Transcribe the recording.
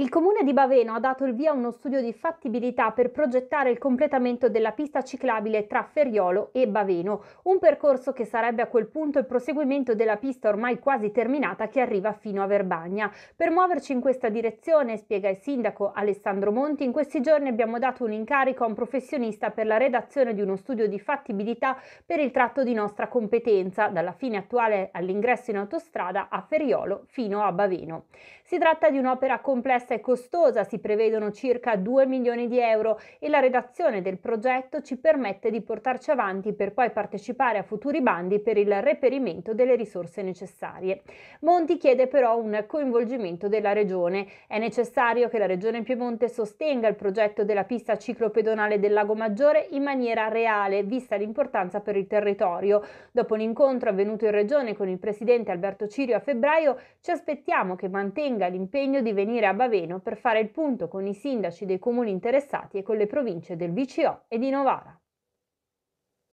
Il comune di Baveno ha dato il via a uno studio di fattibilità per progettare il completamento della pista ciclabile tra Ferriolo e Baveno, un percorso che sarebbe a quel punto il proseguimento della pista ormai quasi terminata che arriva fino a Verbagna. Per muoverci in questa direzione, spiega il sindaco Alessandro Monti, in questi giorni abbiamo dato un incarico a un professionista per la redazione di uno studio di fattibilità per il tratto di nostra competenza, dalla fine attuale all'ingresso in autostrada a Ferriolo fino a Baveno. Si tratta di un'opera complessa complessa e costosa, si prevedono circa 2 milioni di euro e la redazione del progetto ci permette di portarci avanti per poi partecipare a futuri bandi per il reperimento delle risorse necessarie. Monti chiede però un coinvolgimento della Regione. È necessario che la Regione Piemonte sostenga il progetto della pista ciclopedonale del Lago Maggiore in maniera reale, vista l'importanza per il territorio. Dopo l'incontro avvenuto in Regione con il Presidente Alberto Cirio a febbraio, ci aspettiamo che mantenga l'impegno di venire a Bavera Nazareno per fare il punto con i sindaci dei comuni interessati e con le province del VCO e di Novara.